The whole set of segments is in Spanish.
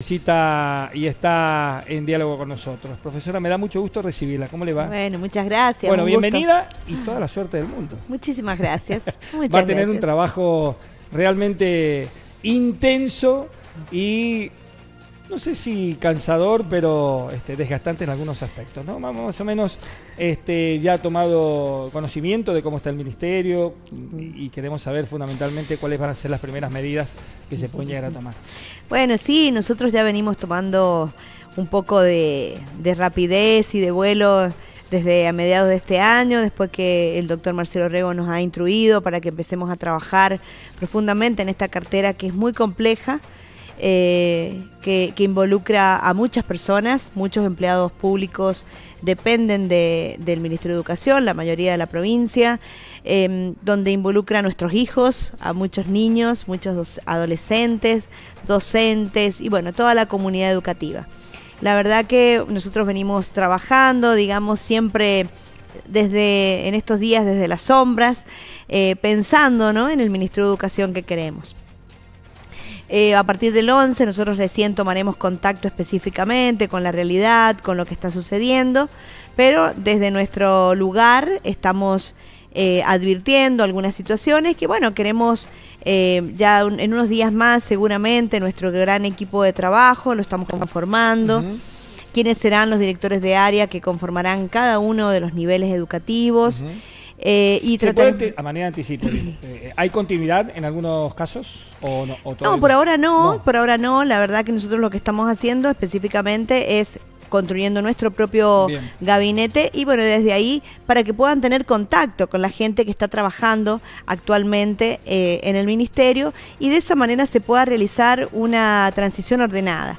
Visita y está en diálogo con nosotros. Profesora, me da mucho gusto recibirla. ¿Cómo le va? Bueno, muchas gracias. Bueno, bienvenida y toda la suerte del mundo. Muchísimas gracias. va a tener un trabajo realmente intenso y no sé si cansador, pero este, desgastante en algunos aspectos. ¿no? Más o menos este, ya ha tomado conocimiento de cómo está el ministerio y, queremos saber fundamentalmente cuáles van a ser las primeras medidas que se pueden llegar a tomar. Bueno, sí, nosotros ya venimos tomando un poco de, de rapidez y de vuelo desde a mediados de este año, después que el doctor Marcelo Rego nos ha instruido para que empecemos a trabajar profundamente en esta cartera que es muy compleja eh, que, involucra a muchas personas, muchos empleados públicos dependen del Ministerio de Educación, la mayoría de la provincia, em, donde involucra a nuestros hijos, a muchos niños, muchos adolescentes, docentes y bueno, toda la comunidad educativa. La verdad que nosotros venimos trabajando, digamos, siempre desde en estos días desde las sombras, eh, pensando en el Ministerio de Educación que queremos. Eh, a partir del 11 nosotros recién tomaremos contacto específicamente con la realidad, con lo que está sucediendo, pero desde nuestro lugar estamos eh, advirtiendo algunas situaciones que bueno, queremos eh, ya en unos días más seguramente nuestro gran equipo de trabajo, lo estamos conformando. quiénes serán los directores de área que conformarán cada uno de los niveles educativos. Eh, y a manera anticipo, eh, ¿Hay continuidad en algunos casos? O no, por ahora no, por ahora no. La verdad que nosotros lo que estamos haciendo específicamente es construyendo nuestro propio gabinete y bueno, desde ahí para que puedan tener contacto con la gente que está trabajando actualmente eh, en el ministerio y de esa manera se pueda realizar una transición ordenada.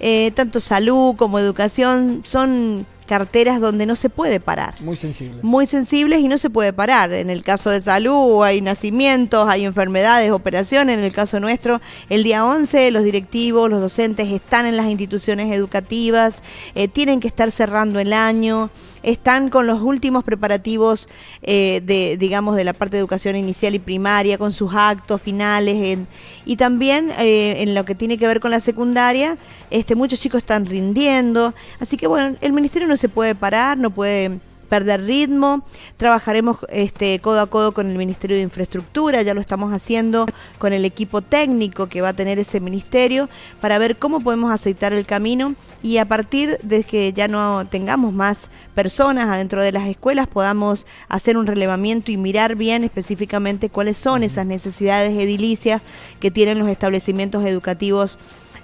Eh, tanto salud como educación son carteras donde no se puede parar. Muy sensibles. Muy sensibles y no se puede parar. En el caso de salud hay nacimientos, hay enfermedades, operaciones. En el caso nuestro, el día 11 los directivos, los docentes están en las instituciones educativas, eh, tienen que estar cerrando el año están con los últimos preparativos eh, de, digamos, de la parte de educación inicial y primaria, con sus actos finales, y también eh, en lo que tiene que ver con la secundaria, este, muchos chicos están rindiendo, así que bueno, el ministerio no se puede parar, no puede perder ritmo. Trabajaremos este, codo a codo con el Ministerio de Infraestructura, ya lo estamos haciendo con el equipo técnico que va a tener ese ministerio para ver cómo podemos aceitar el camino y a partir de que ya no tengamos más personas adentro de las escuelas podamos hacer un relevamiento y mirar bien específicamente cuáles son esas necesidades edilicias que tienen los establecimientos educativos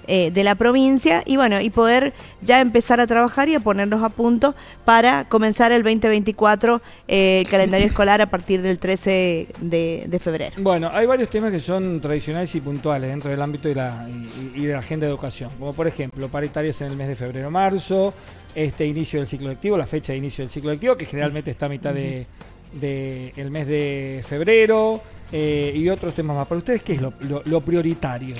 eh, de la provincia y bueno, y poder ya empezar a trabajar y a ponernos a punto para comenzar el 2024 eh, el calendario escolar a partir del 13 de, febrero. Bueno, hay varios temas que son tradicionales y puntuales dentro del ámbito de la, y, de la agenda de educación, como por ejemplo paritarias en el mes de febrero-marzo, este inicio del ciclo lectivo, la fecha de inicio del ciclo lectivo, que generalmente está a mitad de, el mes de febrero, eh, y otros temas más. Para ustedes, ¿qué es lo prioritario?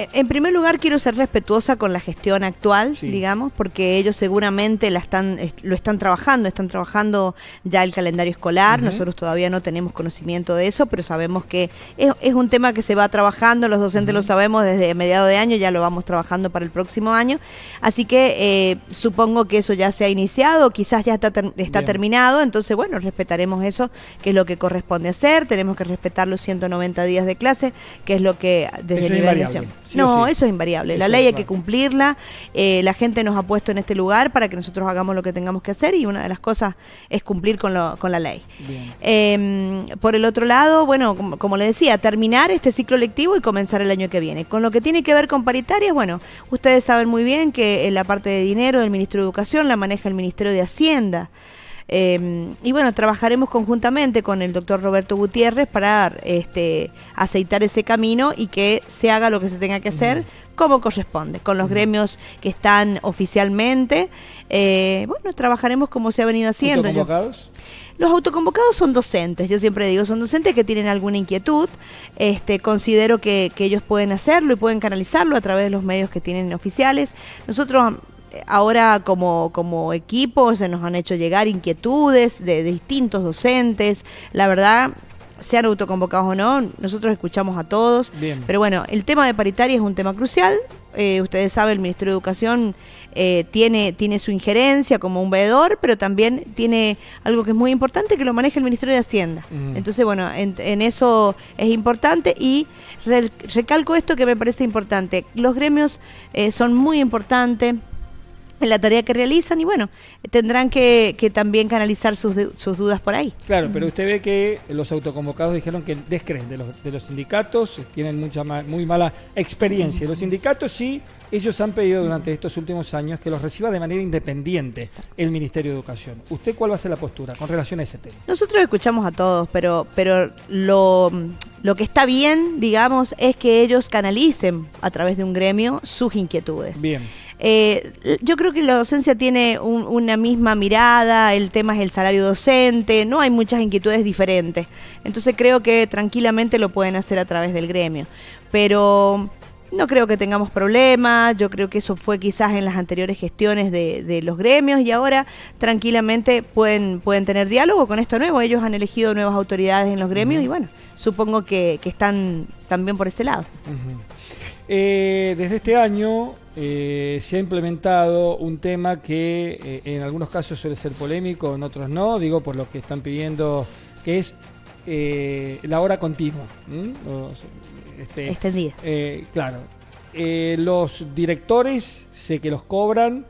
Eh, en primer lugar quiero ser respetuosa con la gestión actual, digamos, porque ellos seguramente la están, lo están trabajando, están trabajando ya el calendario escolar, nosotros todavía no tenemos conocimiento de eso, pero sabemos que es, un tema que se va trabajando, los docentes lo sabemos desde mediado de año, ya lo vamos trabajando para el próximo año, así que eh, supongo que eso ya se ha iniciado, quizás ya está, terminado, entonces bueno, respetaremos eso, que es lo que corresponde hacer, tenemos que respetar los 190 días de clase, que es lo que desde eso nivel no, eso es invariable. la ley hay que cumplirla. Eh, la gente nos ha puesto en este lugar para que nosotros hagamos lo que tengamos que hacer y una de las cosas es cumplir con, la ley. Em, por el otro lado, bueno, como, le decía, terminar este ciclo lectivo y comenzar el año que viene. Con lo que tiene que ver con paritarias, bueno, ustedes saben muy bien que la parte de dinero del Ministro de Educación la maneja el Ministerio de Hacienda. Em, y bueno, trabajaremos conjuntamente con el doctor Roberto Gutiérrez para este, aceitar ese camino y que se haga lo que se tenga que hacer como corresponde, con los gremios que están oficialmente. Eh, bueno, trabajaremos como se ha venido haciendo. ¿Autoconvocados? Los autoconvocados son docentes, yo siempre digo, son docentes que tienen alguna inquietud, este, considero que, que ellos pueden hacerlo y pueden canalizarlo a través de los medios que tienen oficiales. Nosotros ahora como, como equipo se nos han hecho llegar inquietudes de, distintos docentes. La verdad, sean autoconvocados o no, nosotros escuchamos a todos. Pero bueno, el tema de paritaria es un tema crucial. Eh, ustedes saben, el Ministerio de Educación eh, tiene, tiene su injerencia como un veedor, pero también tiene algo que es muy importante, que lo maneja el Ministerio de Hacienda. Mm. Entonces, bueno, en, eso es importante y recalco esto que me parece importante. Los gremios eh, son muy importantes en la tarea que realizan y bueno, tendrán que, también canalizar sus, sus dudas por ahí. Claro, pero usted ve que los autoconvocados dijeron que descreen de los, de los sindicatos, tienen mucha muy mala experiencia. Los sindicatos sí, ellos han pedido durante estos últimos años que los reciba de manera independiente el Ministerio de Educación. ¿Usted cuál va a ser la postura con relación a ese tema? Nosotros escuchamos a todos, pero, pero lo, lo que está bien, digamos, es que ellos canalicen a través de un gremio sus inquietudes. Bien. Eh, yo creo que la docencia tiene una misma mirada, el tema es el salario docente, no hay muchas inquietudes diferentes. Entonces creo que tranquilamente lo pueden hacer a través del gremio. Pero no creo que tengamos problemas, yo creo que eso fue quizás en las anteriores gestiones de, los gremios y ahora tranquilamente pueden, pueden tener diálogo con esto nuevo. Ellos han elegido nuevas autoridades en los gremios y bueno, supongo que, están también por ese lado. Eh, desde este año eh, se ha implementado un tema que eh, en algunos casos suele ser polémico, en otros no, digo por lo que están pidiendo, que es eh, la hora continua. este, Extendida. claro. los directores sé que los cobran.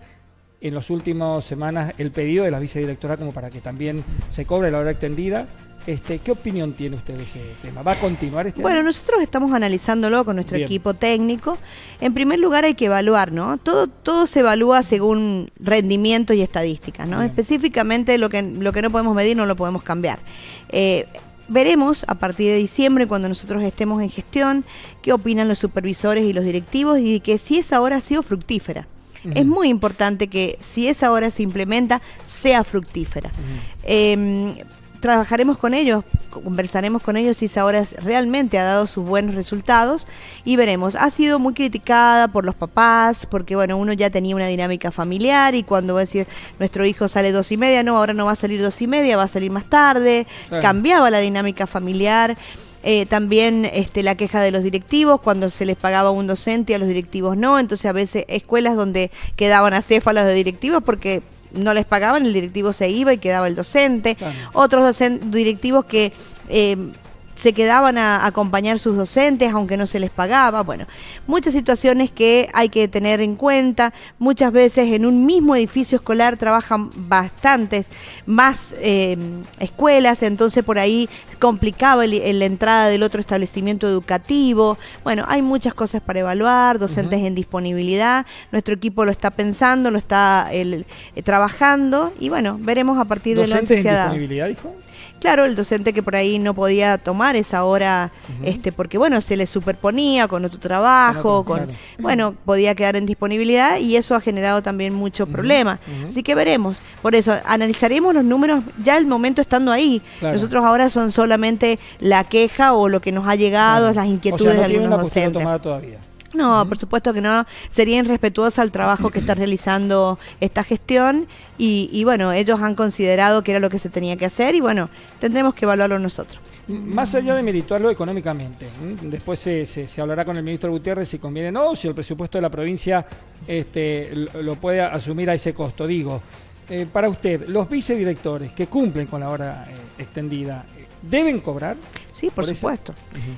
En las últimas semanas el pedido de la vicedirectora como para que también se cobre la hora extendida este, ¿Qué opinión tiene usted de ese tema? ¿Va a continuar este Bueno, nosotros estamos analizándolo con nuestro equipo técnico. En primer lugar hay que evaluar, ¿no? Todo, todo se evalúa según rendimiento y estadísticas, ¿no? Específicamente lo que, lo que no podemos medir no lo podemos cambiar. Eh, veremos a partir de diciembre, cuando nosotros estemos en gestión, qué opinan los supervisores y los directivos y que si esa hora ha sido fructífera. Es muy importante que si esa hora se implementa, sea fructífera trabajaremos con ellos, conversaremos con ellos si esa hora realmente ha dado sus buenos resultados y veremos. Ha sido muy criticada por los papás porque, bueno, uno ya tenía una dinámica familiar y cuando va a decir nuestro hijo sale dos y media, no, ahora no va a salir dos y media, va a salir más tarde, cambiaba la dinámica familiar. Eh, también este, la queja de los directivos, cuando se les pagaba un docente y a los directivos no, entonces a veces escuelas donde quedaban acéfalos de directivos porque no les pagaban, el directivo se iba y quedaba el docente. Otros directivos que eh, se quedaban a acompañar sus docentes aunque no se les pagaba. Bueno, muchas situaciones que hay que tener en cuenta. Muchas veces en un mismo edificio escolar trabajan bastantes más em, escuelas, entonces por ahí complicaba la entrada del otro establecimiento educativo. Bueno, hay muchas cosas para evaluar, docentes en disponibilidad. Nuestro equipo lo está pensando, lo está eh, trabajando y bueno, veremos a partir de la ¿Docentes en disponibilidad, hijo? Claro, el docente que por ahí no podía tomar esa hora, este, porque bueno, se le superponía con otro trabajo, con, bueno, podía quedar en disponibilidad y eso ha generado también mucho problema. Así que veremos. Por eso, analizaremos los números ya el momento estando ahí. Nosotros ahora son solamente la queja o lo que nos ha llegado, las inquietudes de algunos docentes. No, por supuesto que no. Sería irrespetuoso al trabajo que está realizando esta gestión y, bueno, ellos han considerado que era lo que se tenía que hacer y bueno, tendremos que evaluarlo nosotros. Más allá de merituarlo económicamente, después se, hablará con el ministro Gutiérrez si conviene o no, si el presupuesto de la provincia este, lo puede asumir a ese costo. Digo, eh, para usted, los vicedirectores que cumplen con la hora eh, extendida, ¿deben cobrar? Sí, por, supuesto.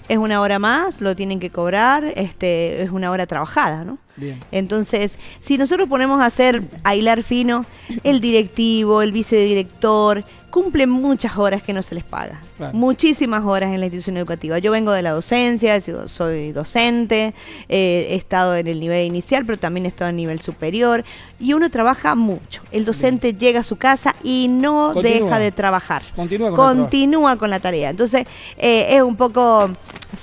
Es una hora más, lo tienen que cobrar, este, es una hora trabajada, ¿no? Bien. Entonces, si nosotros ponemos a hacer, a hilar fino, el directivo, el vicedirector, cumplen muchas horas que no se les paga. Muchísimas horas en la institución educativa. Yo vengo de la docencia, soy docente, eh, he estado en el nivel inicial, pero también he estado en nivel superior. Y uno trabaja mucho. El docente llega a su casa y no deja de trabajar. Continúa con, Continúa con la tarea. Entonces, es un poco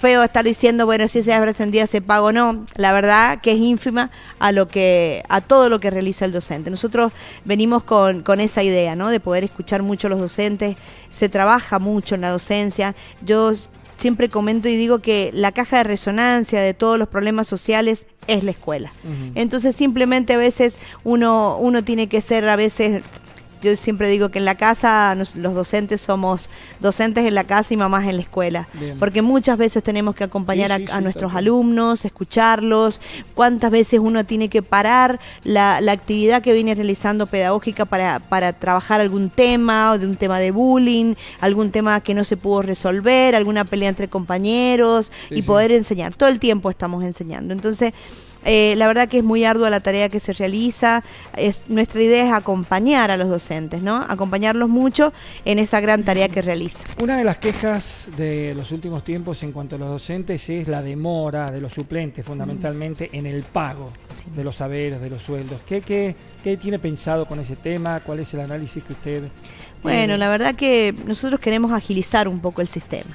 feo estar diciendo, bueno, si se esa pretendido se paga o no. La verdad que es ínfima a lo que a todo lo que realiza el docente. Nosotros venimos con, esa idea, ¿no? De poder escuchar mucho a los docentes. Se trabaja mucho en la docencia. Yo siempre comento y digo que la caja de resonancia de todos los problemas sociales es la escuela. Entonces simplemente a veces uno, uno tiene que ser a veces yo siempre digo que en la casa los docentes somos docentes en la casa y mamás en la escuela, porque muchas veces tenemos que acompañar a, nuestros alumnos, escucharlos, cuántas veces uno tiene que parar la, la actividad que viene realizando pedagógica para, para trabajar algún tema, o de un tema de bullying, algún tema que no se pudo resolver, alguna pelea entre compañeros y poder enseñar. Todo el tiempo estamos enseñando. Entonces, eh, la verdad que es muy ardua la tarea que se realiza. Es, nuestra idea es acompañar a los docentes, ¿no? Acompañarlos mucho en esa gran tarea que realizan. Una de las quejas de los últimos tiempos en cuanto a los docentes es la demora de los suplentes, fundamentalmente en el pago de los saberes, de los sueldos. ¿Qué, qué, qué tiene pensado con ese tema? ¿Cuál es el análisis que usted... Bueno, la verdad que nosotros queremos agilizar un poco el sistema.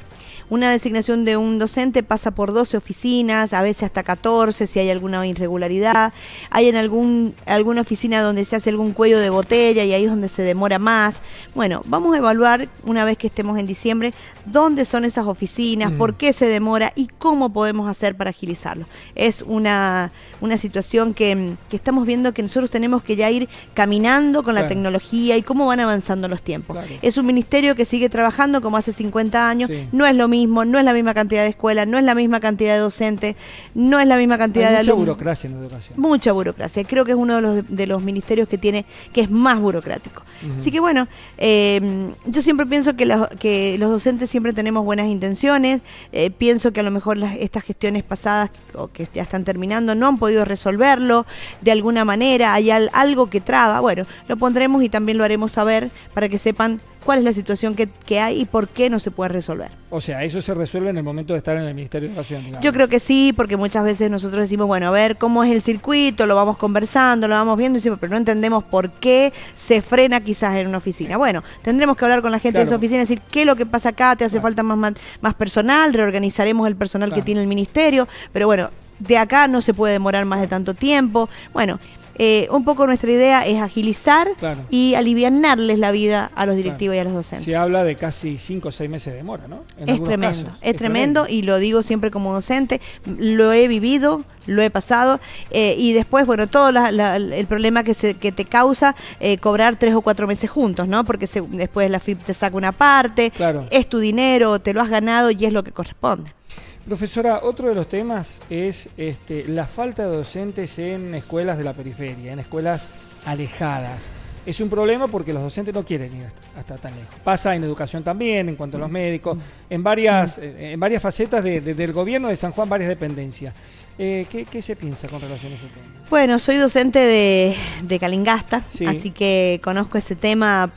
Una designación de un docente pasa por 12 oficinas, a veces hasta 14 si hay alguna irregularidad. Hay en algún, alguna oficina donde se hace algún cuello de botella y ahí es donde se demora más. Bueno, vamos a evaluar una vez que estemos en diciembre dónde son esas oficinas, mm. por qué se demora y cómo podemos hacer para agilizarlo. Es una, situación que, estamos viendo que nosotros tenemos que ya ir caminando con la tecnología y cómo van avanzando los tiempos. Es un ministerio que sigue trabajando como hace 50 años, no es lo mismo, no es la misma cantidad de escuelas, no es la misma cantidad de docentes, no es la misma cantidad de alumnos. Mucha burocracia en educación. Mucha burocracia. Creo que es uno de los, ministerios que tiene, que es más burocrático. Así que bueno, eh, yo siempre pienso que, los docentes siempre tenemos buenas intenciones. Eh, pienso que a lo mejor las, estas gestiones pasadas o que ya están terminando no han podido resolverlo de alguna manera. Hay algo que traba. Bueno, lo pondremos y también lo haremos saber para que sepan cuál es la situación que, que, hay y por qué no se puede resolver. O sea, eso se resuelve en el momento de estar en el Ministerio de Educación. Yo creo que sí, porque muchas veces nosotros decimos, bueno, a ver cómo es el circuito, lo vamos conversando, lo vamos viendo, y decimos, pero no entendemos por qué se frena quizás en una oficina. Bueno, tendremos que hablar con la gente de esa oficina y decir, ¿qué es lo que pasa acá? ¿Te hace falta más, más personal? ¿Reorganizaremos el personal que tiene el Ministerio? Pero bueno, de acá no se puede demorar más de tanto tiempo. Bueno, eh, un poco nuestra idea es agilizar y aliviarles la vida a los directivos y a los docentes. Se habla de casi 5 o 6 meses de demora, ¿no? es, tremendo, es, tremendo, y lo digo siempre como docente, lo he vivido, lo he pasado, eh, y después, bueno, todo el problema que, se, que te causa eh, cobrar 3 o 4 meses juntos, ¿no? Porque después la FIP te saca una parte, es tu dinero, te lo has ganado y es lo que corresponde. Profesora, otro de los temas es este, la falta de docentes en escuelas de la periferia, en escuelas alejadas. Es un problema porque los docentes no quieren ir hasta, tan lejos. Pasa en educación también, en cuanto a los mm. médicos, mm. en varias, mm. eh, en varias facetas del gobierno de San Juan, varias dependencias. Eh, ¿qué, se piensa con relación a ese tema? Bueno, soy docente de, Calingasta, así que conozco ese tema.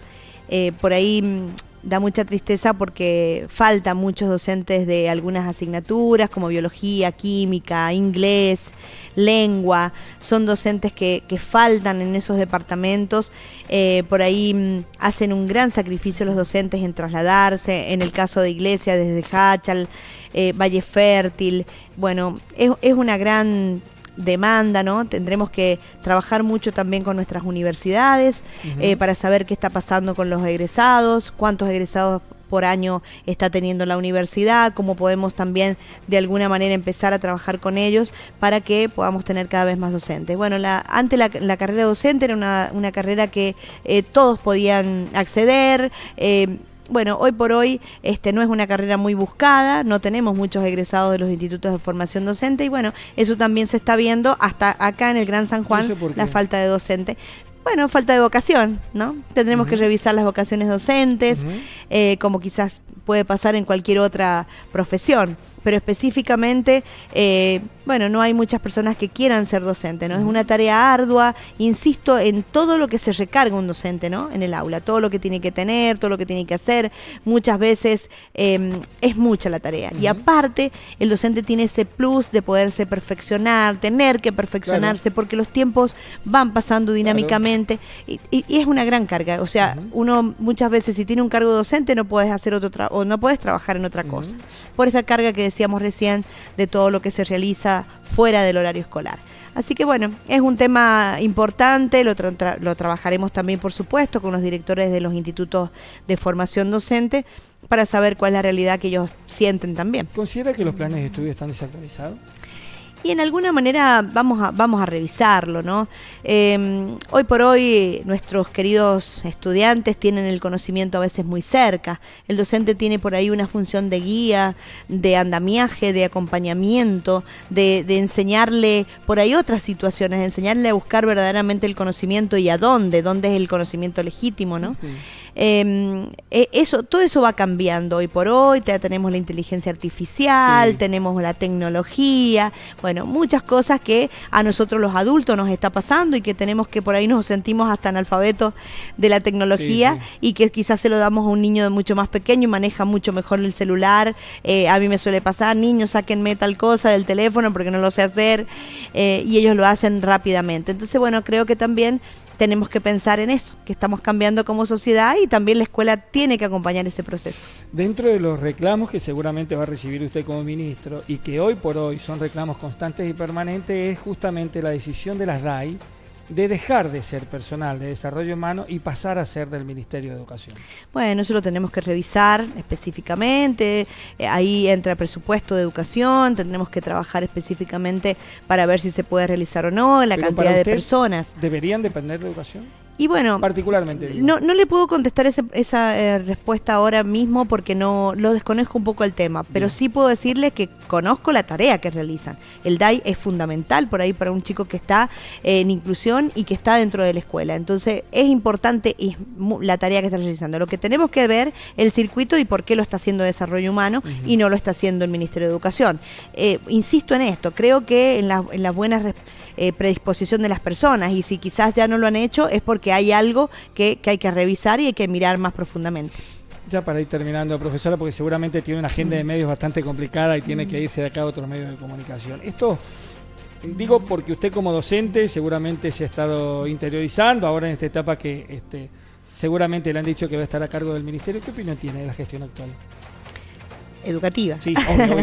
Eh, por ahí da mucha tristeza porque faltan muchos docentes de algunas asignaturas como biología, química, inglés, lengua. Son docentes que, que faltan en esos departamentos. Eh, por ahí mm, hacen un gran sacrificio los docentes en trasladarse. En el caso de Iglesia, desde Hachal, eh, Valle Fértil. Bueno, es una gran demanda, ¿no? Tendremos que trabajar mucho también con nuestras universidades eh, para saber qué está pasando con los egresados, cuántos egresados por año está teniendo la universidad, cómo podemos también de alguna manera empezar a trabajar con ellos para que podamos tener cada vez más docentes. Bueno, la, antes la, carrera docente era una, carrera que eh, todos podían acceder, eh, bueno, hoy por hoy este, no es una carrera muy buscada, no tenemos muchos egresados de los institutos de formación docente y bueno, eso también se está viendo hasta acá en el Gran San Juan, la falta de docente. Bueno, falta de vocación, ¿no? Tendremos que revisar las vocaciones docentes, eh, como quizás puede pasar en cualquier otra profesión. Pero específicamente, eh, bueno, no hay muchas personas que quieran ser docente, ¿no? Es una tarea ardua, insisto, en todo lo que se recarga un docente, ¿no? En el aula, todo lo que tiene que tener, todo lo que tiene que hacer. Muchas veces em, es mucha la tarea. Y aparte, el docente tiene ese plus de poderse perfeccionar, tener que perfeccionarse, porque los tiempos van pasando dinámicamente y, es una gran carga. O sea, uno muchas veces si tiene un cargo docente no puedes hacer otro trabajo o no puedes trabajar en otra cosa, por esa carga que decíamos recién de todo lo que se realiza fuera del horario escolar. Así que bueno, es un tema importante, lo, lo trabajaremos también por supuesto con los directores de los institutos de formación docente para saber cuál es la realidad que ellos sienten también. ¿Considera que los planes de estudio están desactualizados? y en alguna manera vamos a, vamos a revisarlo, ¿no? Em, hoy por hoy nuestros queridos estudiantes tienen el conocimiento a veces muy cerca. El docente tiene por ahí una función de guía, de andamiaje, de acompañamiento, de, enseñarle por ahí otras situaciones, de enseñarle a buscar verdaderamente el conocimiento y a dónde, dónde es el conocimiento legítimo, ¿no? Em, e, eso, todo eso va cambiando hoy por hoy, tenemos la inteligencia artificial, tenemos la tecnología, bueno, muchas cosas que a nosotros los adultos nos está pasando y que tenemos que por ahí nos sentimos hasta analfabetos de la tecnología y que quizás se lo damos a un niño de mucho más pequeño y maneja mucho mejor el celular. Eh, a mí me suele pasar, niños, sáquenme tal cosa del teléfono porque no lo sé hacer eh, y ellos lo hacen rápidamente. Entonces, bueno, creo que también tenemos que pensar en eso, que estamos cambiando como sociedad y también la escuela tiene que acompañar ese proceso. Dentro de los reclamos que seguramente va a recibir usted como ministro y que hoy por hoy son reclamos constantes y permanentes es justamente la decisión de las RAI, de dejar de ser personal de desarrollo humano y pasar a ser del Ministerio de Educación? Bueno, eso lo tenemos que revisar específicamente, eh, ahí entra presupuesto de educación, tendremos que trabajar específicamente para ver si se puede realizar o no, la cantidad de personas. ¿Deberían depender de educación? Y bueno, particularmente. No, le puedo contestar esa eh, respuesta ahora mismo porque no lo desconozco un poco el tema, pero sí puedo decirles que conozco la tarea que realizan. El DAI es fundamental por ahí para un chico que está eh, en inclusión y que está dentro de la escuela. Entonces es importante la tarea que está realizando. Lo que tenemos que ver el circuito y por qué lo está haciendo Desarrollo Humano y no lo está haciendo el Ministerio de Educación. Eh, insisto en esto, creo que en en la buena predisposición de las personas y si quizás ya no lo han hecho es porque que hay algo que, hay que revisar y hay que mirar más profundamente. Ya para ir terminando, profesora, porque seguramente tiene una agenda de medios bastante complicada y tiene que irse de acá a otros medios de comunicación. Esto digo porque usted como docente seguramente se ha estado interiorizando ahora en esta etapa que este, seguramente le han dicho que va a estar a cargo del ministerio. ¿Qué opinión tiene de la gestión actual? educativa. Sí,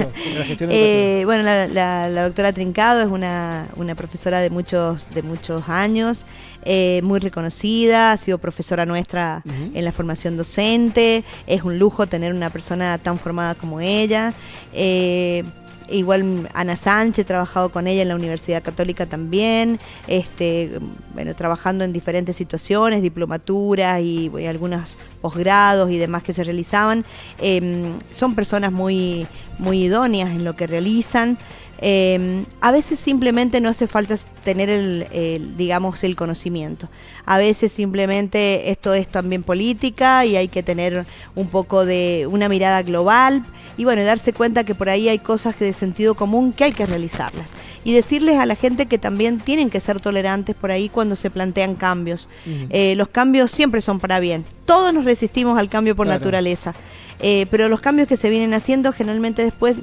eh, bueno, la, doctora Trincado es una, una, profesora de muchos, de muchos años, eh, muy reconocida, ha sido profesora nuestra en la formación docente, es un lujo tener una persona tan formada como ella. Eh, igual Ana Sánchez, he trabajado con ella en la Universidad Católica también, este, bueno, trabajando en diferentes situaciones, diplomaturas y, algunos posgrados y demás que se realizaban. Em, son personas muy, muy idóneas en lo que realizan. Em, a veces simplemente no hace falta tener el, digamos, el conocimiento. A veces simplemente esto es también política y hay que tener un poco de una mirada global y bueno, darse cuenta que por ahí hay cosas de sentido común que hay que realizarlas y decirles a la gente que también tienen que ser tolerantes por ahí cuando se plantean cambios. Eh, los cambios siempre son para bien. Todos nos resistimos al cambio por naturaleza. Eh, pero los cambios que se vienen haciendo generalmente después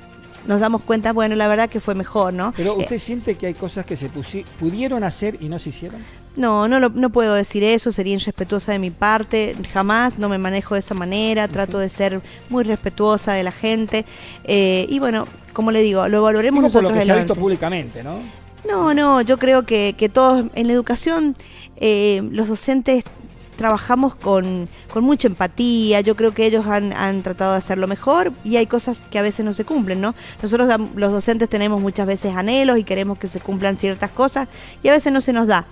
nos damos cuenta, bueno, la verdad que fue mejor, ¿no? Pero usted eh, siente que hay cosas que se pudieron hacer y no se hicieron. No, no, no puedo decir eso, sería irrespetuosa de mi parte, jamás, no me manejo de esa manera, trato de ser muy respetuosa de la gente eh, y bueno, como le digo, lo valoremos nosotros. Por lo que se ha visto públicamente, ¿no? No, no, yo creo que, que todos en la educación, eh, los docentes trabajamos con, con mucha empatía, yo creo que ellos han, tratado de hacerlo mejor y hay cosas que a veces no se cumplen, ¿no? Nosotros los docentes tenemos muchas veces anhelos y queremos que se cumplan ciertas cosas y a veces no se nos da.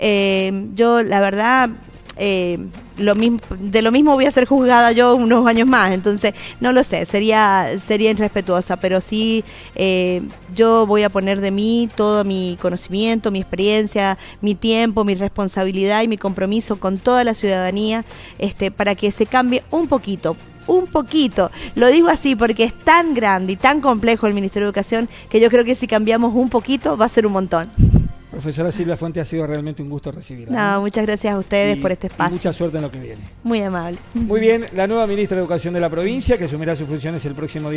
Eh, yo la verdad eh, lo mismo, de lo mismo voy a ser juzgada yo unos años más. Entonces, no lo sé, sería, sería irrespetuosa, pero sí eh, yo voy a poner de mí todo mi conocimiento, mi experiencia, mi tiempo, mi responsabilidad y mi compromiso con toda la ciudadanía este, para que se cambie un poquito, un poquito. Lo digo así porque es tan grande y tan complejo el Ministerio de Educación que yo creo que si cambiamos un poquito va a ser un montón. Profesora Silvia Fuente, ha sido realmente un gusto recibirla. No, muchas gracias a ustedes por este espacio. mucha suerte en lo que viene. Muy amable. Muy bien, la nueva ministra de Educación de la provincia, que asumirá sus funciones el próximo día.